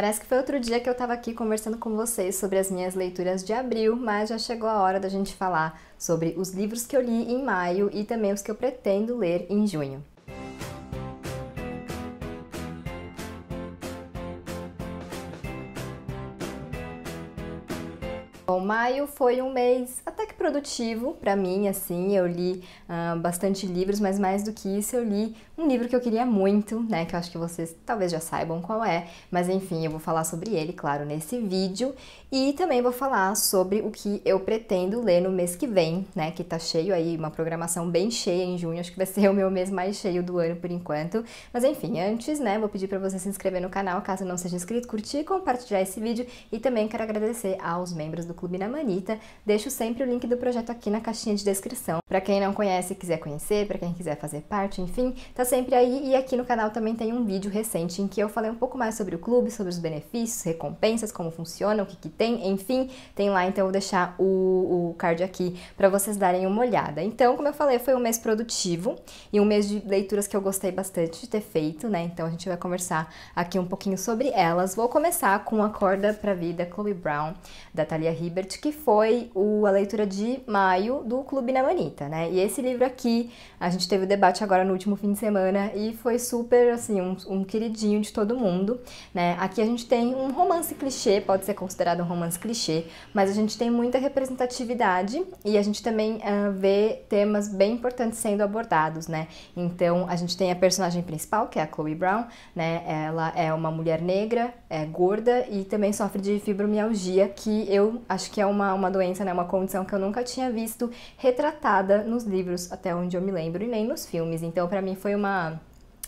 Parece que foi outro dia que eu estava aqui conversando com vocês sobre as minhas leituras de abril, mas já chegou a hora da gente falar sobre os livros que eu li em maio e também os que eu pretendo ler em junho. Bom, maio foi um mês até que produtivo para mim, assim, eu li uh, bastante livros, mas mais do que isso, eu li um livro que eu queria muito, né, que eu acho que vocês talvez já saibam qual é, mas enfim, eu vou falar sobre ele, claro, nesse vídeo, e também vou falar sobre o que eu pretendo ler no mês que vem, né, que tá cheio aí, uma programação bem cheia em junho, acho que vai ser o meu mês mais cheio do ano por enquanto. Mas enfim, antes, né, vou pedir para você se inscrever no canal, caso não seja inscrito, curtir, compartilhar esse vídeo e também quero agradecer aos membros do Clube na Manita. Deixo sempre o link do projeto aqui na caixinha de descrição. Para quem não conhece, quiser conhecer, para quem quiser fazer parte, enfim, tá sempre aí e aqui no canal também tem um vídeo recente em que eu falei um pouco mais sobre o clube, sobre os benefícios, recompensas, como funciona, o que, que tem, enfim, tem lá, então eu vou deixar o, o card aqui para vocês darem uma olhada. Então, como eu falei, foi um mês produtivo e um mês de leituras que eu gostei bastante de ter feito, né? Então a gente vai conversar aqui um pouquinho sobre elas. Vou começar com A Corda pra Vida, Chloe Brown, da Thalia Hibbert, que foi o, a leitura de maio do Clube na Manita, né? E esse livro aqui, a gente teve o debate agora no último fim de semana semana e foi super, assim, um, um, queridinho de todo mundo, né? Aqui a gente tem um romance clichê, pode ser considerado um romance clichê, mas a gente tem muita representatividade e a gente também uh, vê temas bem importantes sendo abordados, né? Então, a gente tem a personagem principal, que é a Chloe Brown, né? Ela é uma mulher negra, é gorda e também sofre de fibromialgia, que eu acho que é uma, uma doença, né? Uma condição que eu nunca tinha visto retratada nos livros, até onde eu me lembro, e nem nos filmes. Então, para mim foi uma uma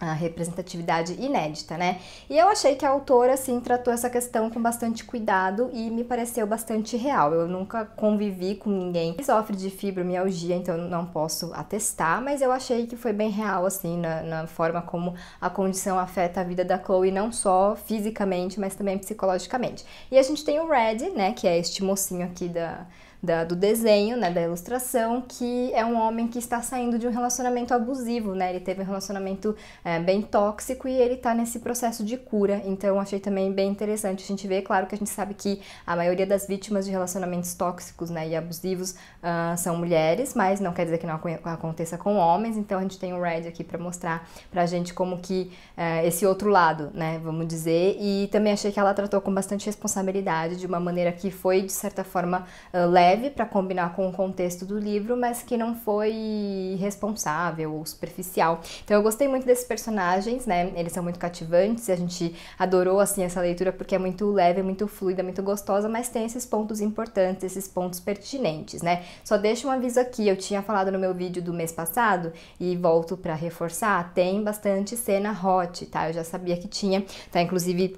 a representatividade inédita, né? E eu achei que a autora, assim, tratou essa questão com bastante cuidado e me pareceu bastante real. Eu nunca convivi com ninguém que sofre de fibromialgia, então não posso atestar, mas eu achei que foi bem real, assim, na, na forma como a condição afeta a vida da Chloe, não só fisicamente, mas também psicologicamente. E a gente tem o Red, né, que é este mocinho aqui da da, do desenho, né, da ilustração, que é um homem que está saindo de um relacionamento abusivo, né? Ele teve um relacionamento é, bem tóxico e ele está nesse processo de cura. Então achei também bem interessante a gente ver. Claro que a gente sabe que a maioria das vítimas de relacionamentos tóxicos, né, e abusivos uh, são mulheres, mas não quer dizer que não aconteça com homens. Então a gente tem o Red aqui para mostrar pra gente como que uh, esse outro lado, né, vamos dizer. E também achei que ela tratou com bastante responsabilidade, de uma maneira que foi de certa forma uh, leve leve para combinar com o contexto do livro, mas que não foi responsável ou superficial. Então eu gostei muito desses personagens, né? Eles são muito cativantes, a gente adorou assim essa leitura porque é muito leve, é muito fluida, muito gostosa, mas tem esses pontos importantes, esses pontos pertinentes, né? Só deixa um aviso aqui, eu tinha falado no meu vídeo do mês passado e volto para reforçar, tem bastante cena hot, tá? Eu já sabia que tinha, tá inclusive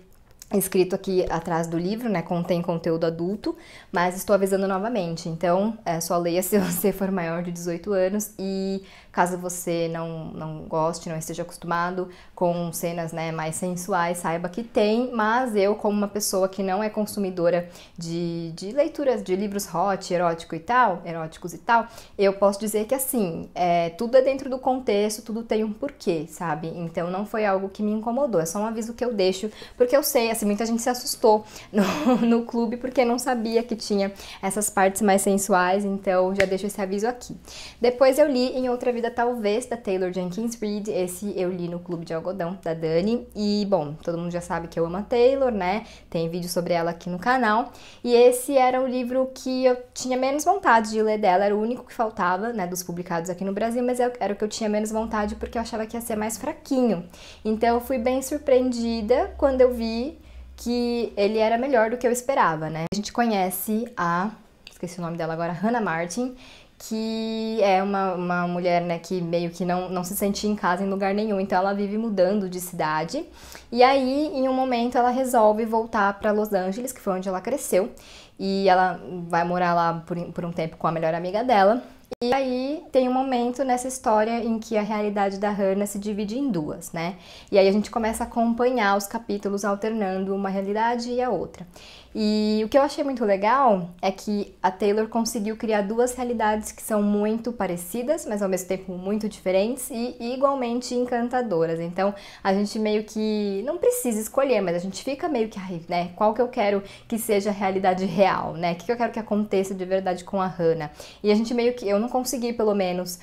escrito aqui atrás do livro, né? Contém conteúdo adulto, mas estou avisando novamente. Então, é, só leia se você for maior de 18 anos e caso você não, não goste, não esteja acostumado com cenas né, mais sensuais, saiba que tem, mas eu, como uma pessoa que não é consumidora de, de leituras de livros hot, erótico e tal, eróticos e tal, eu posso dizer que assim, é, tudo é dentro do contexto, tudo tem um porquê, sabe? Então não foi algo que me incomodou, é só um aviso que eu deixo, porque eu sei, assim, Assim, muita gente se assustou no, no clube porque não sabia que tinha essas partes mais sensuais, então já deixo esse aviso aqui. Depois eu li Em Outra Vida Talvez, da Taylor Jenkins Reid, esse eu li no Clube de Algodão, da Dani, e bom, todo mundo já sabe que eu amo a Taylor, né? Tem vídeo sobre ela aqui no canal, e esse era o livro que eu tinha menos vontade de ler dela, era o único que faltava, né, dos publicados aqui no Brasil, mas era o que eu tinha menos vontade porque eu achava que ia ser mais fraquinho. Então eu fui bem surpreendida quando eu vi que ele era melhor do que eu esperava, né? A gente conhece a, esqueci o nome dela agora, Hannah Martin, que é uma, uma mulher né, que meio que não, não se sentia em casa em lugar nenhum, então ela vive mudando de cidade. E aí, em um momento, ela resolve voltar para Los Angeles, que foi onde ela cresceu, e ela vai morar lá por, por um tempo com a melhor amiga dela. E aí tem um momento nessa história em que a realidade da Hannah se divide em duas, né? E aí a gente começa a acompanhar os capítulos alternando uma realidade e a outra. E o que eu achei muito legal é que a Taylor conseguiu criar duas realidades que são muito parecidas, mas ao mesmo tempo muito diferentes e igualmente encantadoras. Então a gente meio que não precisa escolher, mas a gente fica meio que, ai, né? Qual que eu quero que seja a realidade real, né? O que eu quero que aconteça de verdade com a Hannah? E a gente meio que, eu não consegui, pelo menos,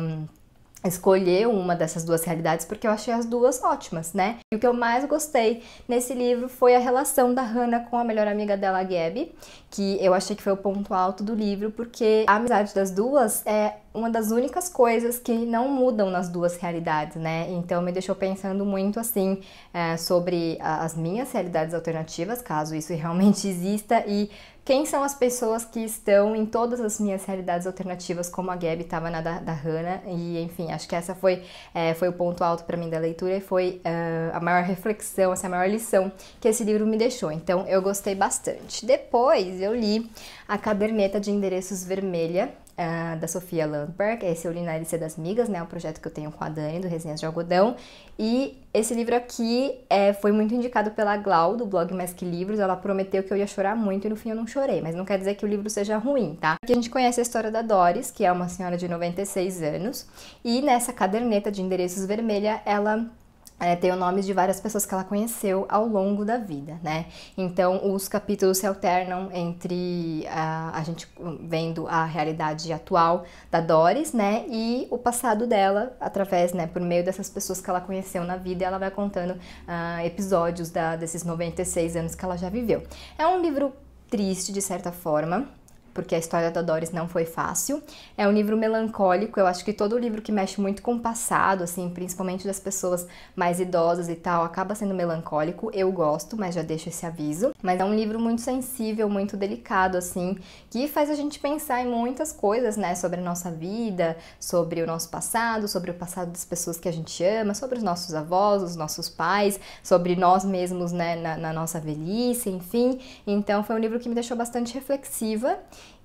um, escolher uma dessas duas realidades porque eu achei as duas ótimas, né? E o que eu mais gostei nesse livro foi a relação da Hannah com a melhor amiga dela, a Gabby, que eu achei que foi o ponto alto do livro porque a amizade das duas é uma das únicas coisas que não mudam nas duas realidades, né? Então me deixou pensando muito assim é, sobre as minhas realidades alternativas, caso isso realmente exista e quem são as pessoas que estão em todas as minhas realidades alternativas, como a Gabi estava na da, da Hannah, e enfim, acho que essa foi, é, foi o ponto alto para mim da leitura e foi uh, a maior reflexão, essa é maior lição que esse livro me deixou. Então eu gostei bastante. Depois eu li A Caderneta de Endereços Vermelha, uh, da Sofia Landberg, é esse é o Linarice das Migas, né, o projeto que eu tenho com a Dani, do Resenhas de Algodão, e esse livro aqui é, foi muito indicado pela Glau, do blog Mais Que Livros, ela prometeu que eu ia chorar muito e no fim eu não chorei, mas não quer dizer que o livro seja ruim, tá? Aqui a gente conhece a história da Doris, que é uma senhora de 96 anos, e nessa caderneta de endereços vermelha, ela é, tem o nome de várias pessoas que ela conheceu ao longo da vida, né? Então, os capítulos se alternam entre a, a gente vendo a realidade atual da Doris, né? E o passado dela, através, né? Por meio dessas pessoas que ela conheceu na vida, ela vai contando uh, episódios da, desses 96 anos que ela já viveu. É um livro triste, de certa forma, porque a história da Doris não foi fácil. É um livro melancólico, eu acho que todo livro que mexe muito com o passado, assim, principalmente das pessoas mais idosas e tal, acaba sendo melancólico. Eu gosto, mas já deixo esse aviso. Mas é um livro muito sensível, muito delicado, assim, que faz a gente pensar em muitas coisas, né, sobre a nossa vida, sobre o nosso passado, sobre o passado das pessoas que a gente ama, sobre os nossos avós, os nossos pais, sobre nós mesmos, né, na, na nossa velhice, enfim. Então foi um livro que me deixou bastante reflexiva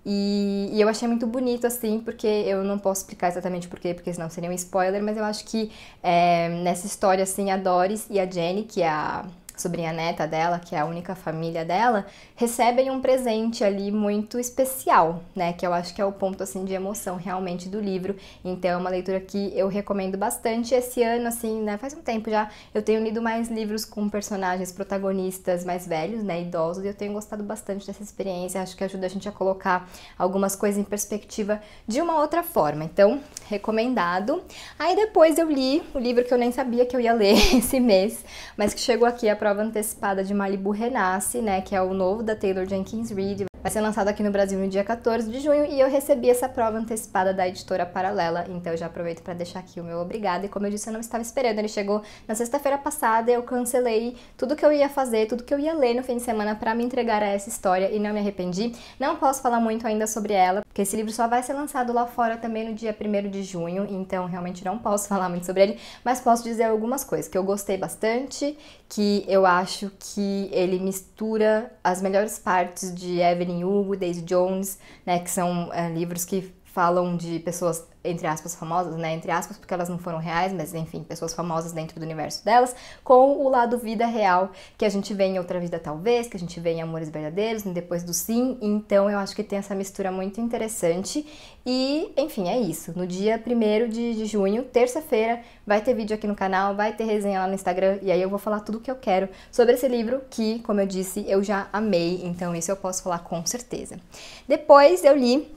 e, e, eu achei muito bonito, assim, porque eu não posso explicar exatamente porquê, porque senão seria um spoiler, mas eu acho que é, nessa história, assim, a Doris e a Jenny, que é a, sobrinha neta dela, que é a única família dela, recebem um presente ali muito especial, né? Que eu acho que é o ponto assim de emoção realmente do livro. Então é uma leitura que eu recomendo bastante esse ano assim, né? Faz um tempo já eu tenho lido mais livros com personagens protagonistas mais velhos, né, idosos, e eu tenho gostado bastante dessa experiência. Acho que ajuda a gente a colocar algumas coisas em perspectiva de uma outra forma. Então, recomendado. Aí depois eu li o livro que eu nem sabia que eu ia ler esse mês, mas que chegou aqui a prova prova antecipada de Malibu Renasce, né, que é o novo da Taylor Jenkins Reid, vai ser lançado aqui no Brasil no dia 14 de junho e eu recebi essa prova antecipada da editora Paralela, então eu já aproveito para deixar aqui o meu obrigado. E como eu disse, eu não estava esperando, ele chegou na sexta-feira passada, eu cancelei tudo que eu ia fazer, tudo que eu ia ler no fim de semana para me entregar a essa história e não me arrependi. Não posso falar muito ainda sobre ela, porque esse livro só vai ser lançado lá fora também no dia 1 de junho, então realmente não posso falar muito sobre ele, mas posso dizer algumas coisas que eu gostei bastante, que eu acho que ele mistura as melhores partes de Evelyn Hugo, Daisy Jones, né, que são é, livros que falam de pessoas, entre aspas, famosas, né? Entre aspas, porque elas não foram reais, mas enfim, pessoas famosas dentro do universo delas, com o lado vida real, que a gente vê em outra vida talvez, que a gente vê em amores verdadeiros, depois do sim. Então eu acho que tem essa mistura muito interessante. E, enfim, é isso. No dia 1 de, de junho, terça-feira, vai ter vídeo aqui no canal, vai ter resenha lá no Instagram, e aí eu vou falar tudo o que eu quero sobre esse livro, que, como eu disse, eu já amei, então isso eu posso falar com certeza. Depois eu li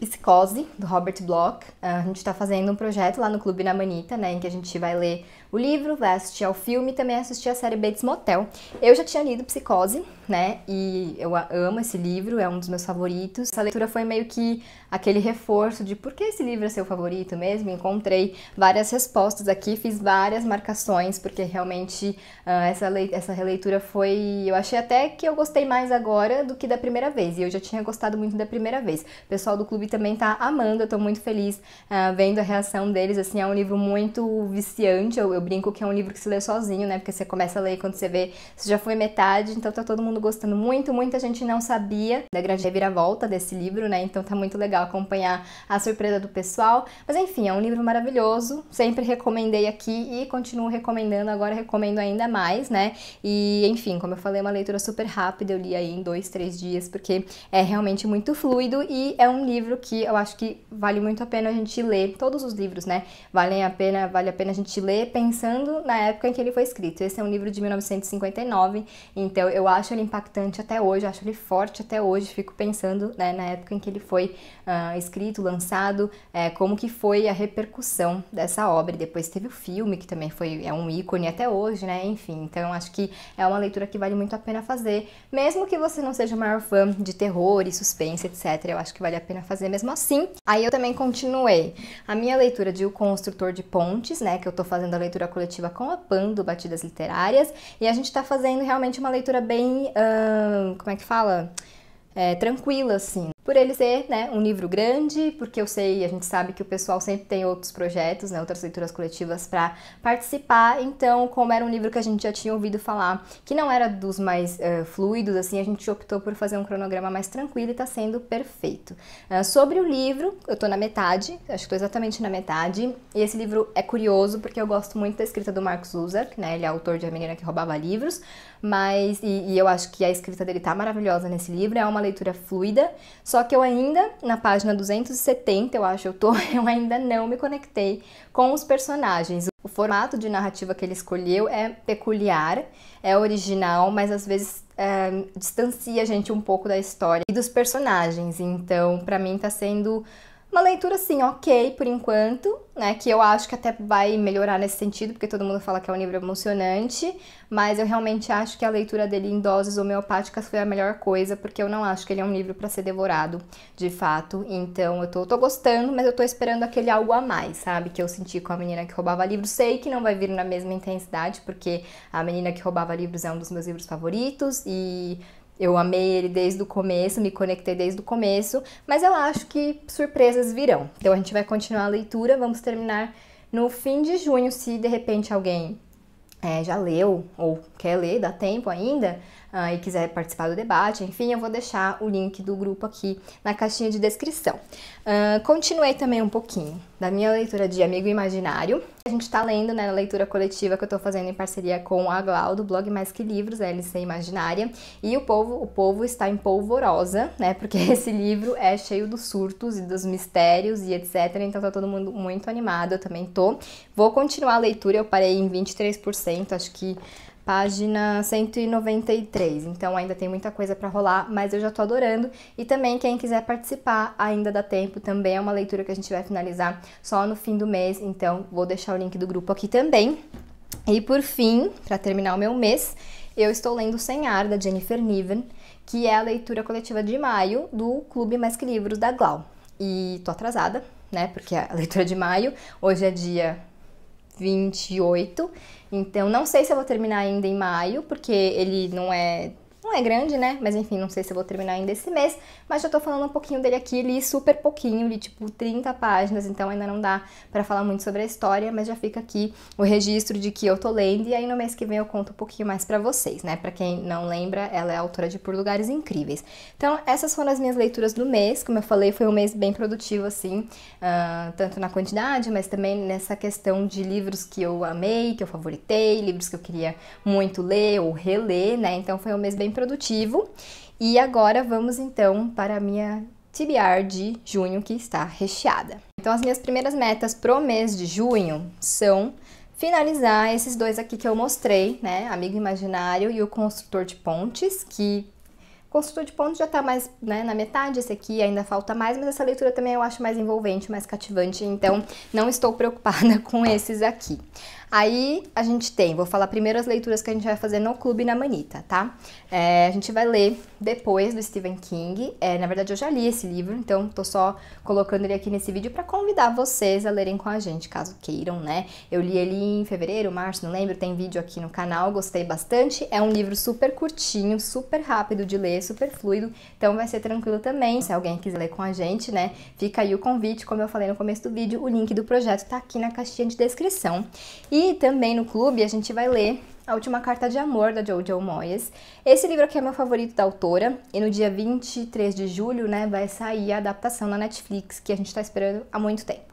Psicose, do Robert Bloch. Ah, a gente está fazendo um projeto lá no Clube na Manita, né, em que a gente vai ler o livro, vai assistir ao filme e também assistir a série Bates Motel. Eu já tinha lido Psicose, né? E eu amo esse livro, é um dos meus favoritos. Essa leitura foi meio que aquele reforço de por que esse livro é seu favorito mesmo. Encontrei várias respostas aqui, fiz várias marcações, porque realmente uh, essa, essa releitura foi. Eu achei até que eu gostei mais agora do que da primeira vez, e eu já tinha gostado muito da primeira vez. O pessoal do clube também tá amando, eu tô muito feliz uh, vendo a reação deles. Assim, é um livro muito viciante, eu, eu brinco que é um livro que se lê sozinho, né? Porque você começa a ler quando você vê, você já foi metade, então tá todo mundo mundo gostando muito, muita gente não sabia da grande reviravolta desse livro, né? Então tá muito legal acompanhar a surpresa do pessoal. Mas enfim, é um livro maravilhoso, sempre recomendei aqui e continuo recomendando, agora recomendo ainda mais, né? E enfim, como eu falei, é uma leitura super rápida, eu li aí em dois, três dias, porque é realmente muito fluido e é um livro que eu acho que vale muito a pena a gente ler, todos os livros, né? Valem a pena, vale a pena a gente ler pensando na época em que ele foi escrito. Esse é um livro de 1959, então eu acho ele impactante até hoje, acho ele forte até hoje. Fico pensando né, na época em que ele foi uh, escrito, lançado, é, como que foi a repercussão dessa obra. E depois teve o filme, que também foi é um ícone até hoje, né? Enfim, então acho que é uma leitura que vale muito a pena fazer, mesmo que você não seja o maior fã de terror e suspense, etc. Eu acho que vale a pena fazer mesmo assim. Aí eu também continuei a minha leitura de O Construtor de Pontes, né? Que eu tô fazendo a leitura coletiva com a PAN do Batidas Literárias, e a gente tá fazendo realmente uma leitura bem como é que fala? É, tranquila, assim. Por ele ser né, um livro grande, porque eu sei, a gente sabe que o pessoal sempre tem outros projetos, né, outras leituras coletivas para participar, então, como era um livro que a gente já tinha ouvido falar, que não era dos mais uh, fluidos, assim, a gente optou por fazer um cronograma mais tranquilo e está sendo perfeito. Uh, sobre o livro, eu estou na metade, acho que tô exatamente na metade, e esse livro é curioso porque eu gosto muito da escrita do Marcos Luzak, né, ele é autor de A Menina que Roubava Livros, mas e, e, eu acho que a escrita dele tá maravilhosa nesse livro, é uma leitura fluida, só que eu ainda, na página 270, eu acho, eu, tô, eu ainda não me conectei com os personagens. O formato de narrativa que ele escolheu é peculiar, é original, mas às vezes é, distancia a gente um pouco da história e dos personagens, então para mim tá sendo uma leitura assim, ok, por enquanto, né? Que eu acho que até vai melhorar nesse sentido, porque todo mundo fala que é um livro emocionante, mas eu realmente acho que a leitura dele em doses homeopáticas foi a melhor coisa, porque eu não acho que ele é um livro para ser devorado, de fato. Então eu tô, tô, gostando, mas eu tô esperando aquele algo a mais, sabe? Que eu senti com a menina que roubava livros. Sei que não vai vir na mesma intensidade, porque a menina que roubava livros é um dos meus livros favoritos e eu amei ele desde o começo, me conectei desde o começo, mas eu acho que surpresas virão. Então a gente vai continuar a leitura, vamos terminar no fim de junho, se de repente alguém é, já leu ou quer ler, dá tempo ainda, uh, e quiser participar do debate, enfim, eu vou deixar o link do grupo aqui na caixinha de descrição. Uh, continuei também um pouquinho da minha leitura de Amigo Imaginário. A gente está lendo né, na leitura coletiva que eu estou fazendo em parceria com a Glau, do blog Mais Que Livros, a LC Imaginária. E o povo, o povo está em polvorosa, né? Porque esse livro é cheio dos surtos e dos mistérios e etc. Então tá todo mundo muito animado, eu também tô. Vou continuar a leitura, eu parei em 23%, acho que página 193. Então ainda tem muita coisa para rolar, mas eu já tô adorando. E também quem quiser participar, ainda dá tempo, também é uma leitura que a gente vai finalizar só no fim do mês, então vou deixar o link do grupo aqui também. E por fim, para terminar o meu mês, eu estou lendo Sem Ar da Jennifer Niven, que é a leitura coletiva de maio do Clube Mais que Livros da Glau. E tô atrasada, né? Porque é a leitura de maio, hoje é dia 28. Então, não sei se eu vou terminar ainda em maio, porque ele não é não é grande, né? Mas enfim, não sei se eu vou terminar ainda esse mês, mas já tô falando um pouquinho dele aqui, li super pouquinho, li tipo 30 páginas, então ainda não dá para falar muito sobre a história, mas já fica aqui o registro de que eu tô lendo e aí no mês que vem eu conto um pouquinho mais para vocês, né? Para quem não lembra, ela é autora de Por Lugares Incríveis. Então, essas foram as minhas leituras do mês, como eu falei, foi um mês bem produtivo assim, uh, tanto na quantidade, mas também nessa questão de livros que eu amei, que eu favoritei, livros que eu queria muito ler ou reler, né? Então foi um mês bem produtivo. E agora vamos então para a minha TBR de junho que está recheada. Então as minhas primeiras metas pro mês de junho são finalizar esses dois aqui que eu mostrei, né? Amigo Imaginário e o Construtor de Pontes, que Construtor de Pontes já está mais né, na metade, esse aqui ainda falta mais, mas essa leitura também eu acho mais envolvente, mais cativante, então não estou preocupada com esses aqui. Aí a gente tem, vou falar primeiro as leituras que a gente vai fazer no clube na Manita, tá? É, a gente vai ler depois do Stephen King. É, na verdade, eu já li esse livro, então tô só colocando ele aqui nesse vídeo para convidar vocês a lerem com a gente, caso queiram, né? Eu li ele em fevereiro, março, não lembro, tem vídeo aqui no canal, gostei bastante. É um livro super curtinho, super rápido de ler, super fluido, então vai ser tranquilo também. Se alguém quiser ler com a gente, né? Fica aí o convite, como eu falei no começo do vídeo, o link do projeto tá aqui na caixinha de descrição. E e também no clube a gente vai ler a Última Carta de Amor, da Jojo Moyes. Esse livro aqui é meu favorito da autora, e no dia 23 de julho, né, vai sair a adaptação na Netflix, que a gente está esperando há muito tempo.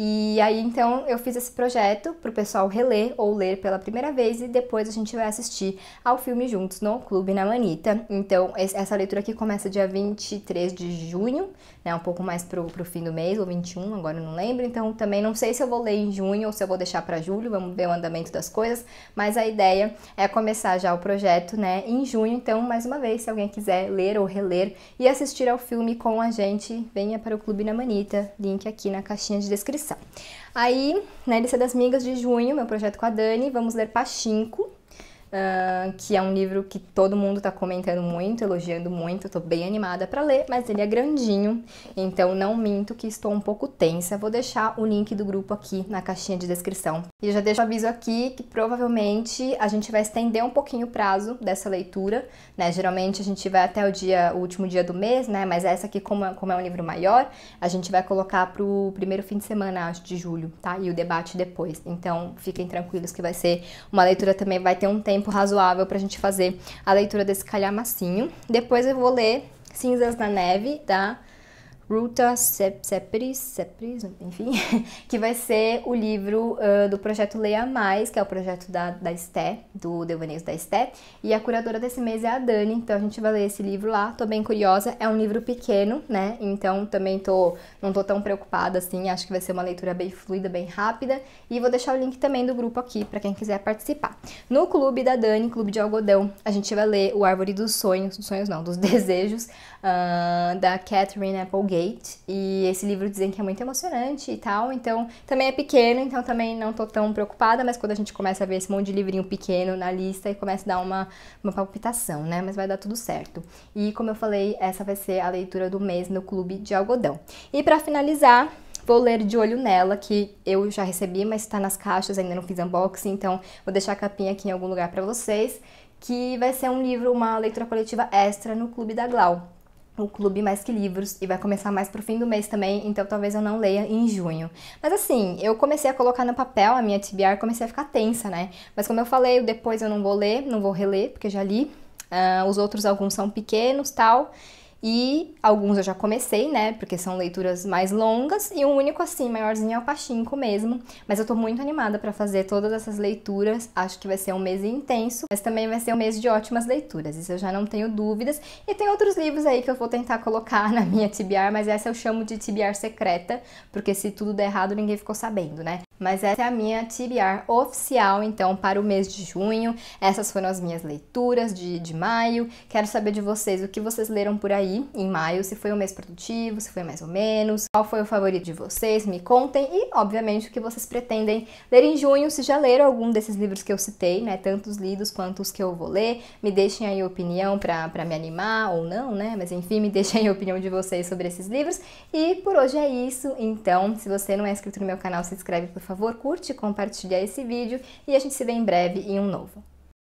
E aí então eu fiz esse projeto para o pessoal reler ou ler pela primeira vez e depois a gente vai assistir ao filme juntos no Clube na Manita. Então essa leitura aqui começa dia 23 de junho, né, um pouco mais pro, pro fim do mês, ou 21, agora eu não lembro. Então também não sei se eu vou ler em junho ou se eu vou deixar para julho, vamos ver o andamento das coisas, mas a ideia é começar já o projeto, né, em junho. Então, mais uma vez, se alguém quiser ler ou reler e assistir ao filme com a gente, venha para o Clube na Manita, link aqui na caixinha de descrição. Aí, na edição das migas de junho, meu projeto com a Dani, vamos ler Pachinko, Uh, que é um livro que todo mundo está comentando muito, elogiando muito, estou bem animada para ler, mas ele é grandinho, então não minto que estou um pouco tensa. Vou deixar o link do grupo aqui na caixinha de descrição. E já deixo o aviso aqui que provavelmente a gente vai estender um pouquinho o prazo dessa leitura, né? Geralmente a gente vai até o dia, o último dia do mês, né? Mas essa aqui, como é, como é um livro maior, a gente vai colocar para o primeiro fim de semana, acho, de julho, tá? E o debate depois. Então fiquem tranquilos que vai ser uma leitura também, vai ter um tempo tempo razoável para a gente fazer a leitura desse calhamacinho. Depois eu vou ler Cinzas na Neve, da tá? Ruta Sepris, enfim, que vai ser o livro uh, do projeto Leia Mais, que é o projeto da, da Esté, do Devaneios da Esté, e a curadora desse mês é a Dani, então a gente vai ler esse livro lá, tô bem curiosa, é um livro pequeno, né, então também tô, não tô tão preocupada assim, acho que vai ser uma leitura bem fluida, bem rápida, e vou deixar o link também do grupo aqui para quem quiser participar. No clube da Dani, clube de algodão, a gente vai ler o Árvore dos Sonhos, dos sonhos não, dos desejos, uh, da Catherine Applegate, e esse livro dizem que é muito emocionante e tal. Então, também é pequeno, então também não tô tão preocupada, mas quando a gente começa a ver esse monte de livrinho pequeno na lista e começa a dar uma, uma palpitação, né? Mas vai dar tudo certo. E como eu falei, essa vai ser a leitura do mês no Clube de Algodão. E para finalizar, vou ler de olho nela, que eu já recebi, mas está nas caixas, ainda não fiz unboxing, então vou deixar a capinha aqui em algum lugar para vocês, que vai ser um livro, uma leitura coletiva extra no Clube da Glau o Clube Mais Que Livros e vai começar mais pro fim do mês também, então talvez eu não leia em junho. Mas assim, eu comecei a colocar no papel a minha TBR, comecei a ficar tensa, né? Mas como eu falei, depois eu não vou ler, não vou reler, porque já li. Uh, os outros, alguns são pequenos tal. E alguns eu já comecei, né? Porque são leituras mais longas e um único assim, maiorzinho é o Pachinko mesmo. Mas eu tô muito animada para fazer todas essas leituras. Acho que vai ser um mês intenso, mas também vai ser um mês de ótimas leituras. Isso eu já não tenho dúvidas. E tem outros livros aí que eu vou tentar colocar na minha TBR, mas essa eu chamo de TBR secreta, porque se tudo der errado, ninguém ficou sabendo, né? Mas essa é a minha TBR oficial, então, para o mês de junho. Essas foram as minhas leituras de, de maio. Quero saber de vocês o que vocês leram por aí aí em maio, se foi um mês produtivo, se foi mais ou menos, qual foi o favorito de vocês, me contem e, obviamente, o que vocês pretendem ler em junho, se já leram algum desses livros que eu citei, né, tanto os lidos quanto os que eu vou ler, me deixem aí opinião para me animar ou não, né, mas enfim, me deixem a opinião de vocês sobre esses livros e por hoje é isso, então, se você não é inscrito no meu canal, se inscreve por favor, curte, compartilha esse vídeo e a gente se vê em breve em um novo.